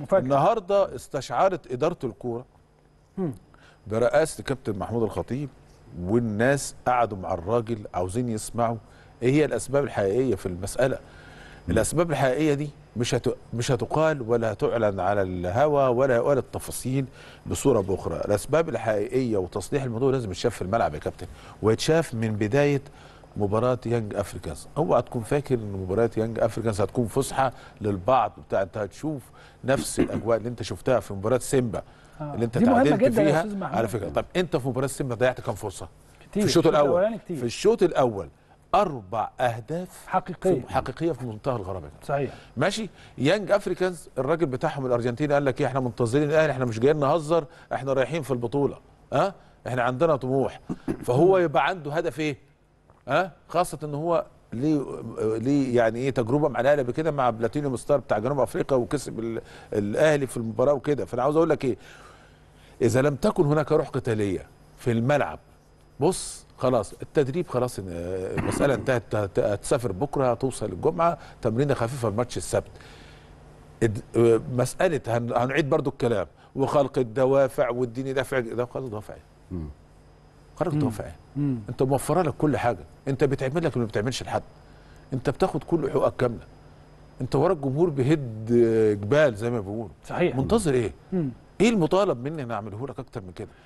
مفاجأة. النهارده استشعرت اداره الكوره برئاسه كابتن محمود الخطيب والناس قعدوا مع الراجل عاوزين يسمعوا ايه هي الاسباب الحقيقيه في المساله الاسباب الحقيقيه دي مش هت... مش هتقال ولا هتعلن على الهوا ولا ولا التفاصيل بصوره باخرى الاسباب الحقيقيه وتصليح الموضوع لازم يتشاف في الملعب يا كابتن ويتشاف من بدايه مباراه يانج افريكانز اوعى تكون فاكر ان مباراه يانج افريكانز هتكون فسحه للبعض بتاع انت هتشوف نفس الاجواء اللي انت شفتها في مباراه سيمبا آه. اللي انت تعادلت فيها على فكره طب انت في مباراه سيمبا ضيعت كام فرصه كتير في الشوط الاول كتير. في الشوط الاول اربع اهداف حقيقيه في حقيقيه في منتهى الغرابه صحيح ماشي يانج افريكانز الراجل بتاعهم الارجنتيني قال لك ايه احنا منتظرين الاهلي احنا مش جايين نهزر احنا رايحين في البطوله ها احنا عندنا طموح فهو يبقى عنده هدف ايه ها خاصه ان هو ليه ليه يعني ايه تجربه مع الاهلي قبل كده مع بلاتينيوم ستار بتاع جنوب افريقيا وكسب الاهلي في المباراه وكده فانا عاوز اقول لك ايه اذا لم تكن هناك روح قتاليه في الملعب بص خلاص التدريب خلاص المساله انتهت هتسافر بكره هتوصل الجمعه تمرينه خفيفه الماتش السبت مساله هنعيد برضو الكلام وخلق الدوافع واديني دافع ده خلاص دوافع قرارك توفى ايه انت موفره لك كل حاجه انت بتعمل لك اللي ما بتعملش لحد انت بتاخد كل حقوقك كامله انت وراك جمهور بيهد جبال زي ما بيقولوا صحيح منتظر ايه مم. ايه المطالب مني ان اعمله لك اكتر من كده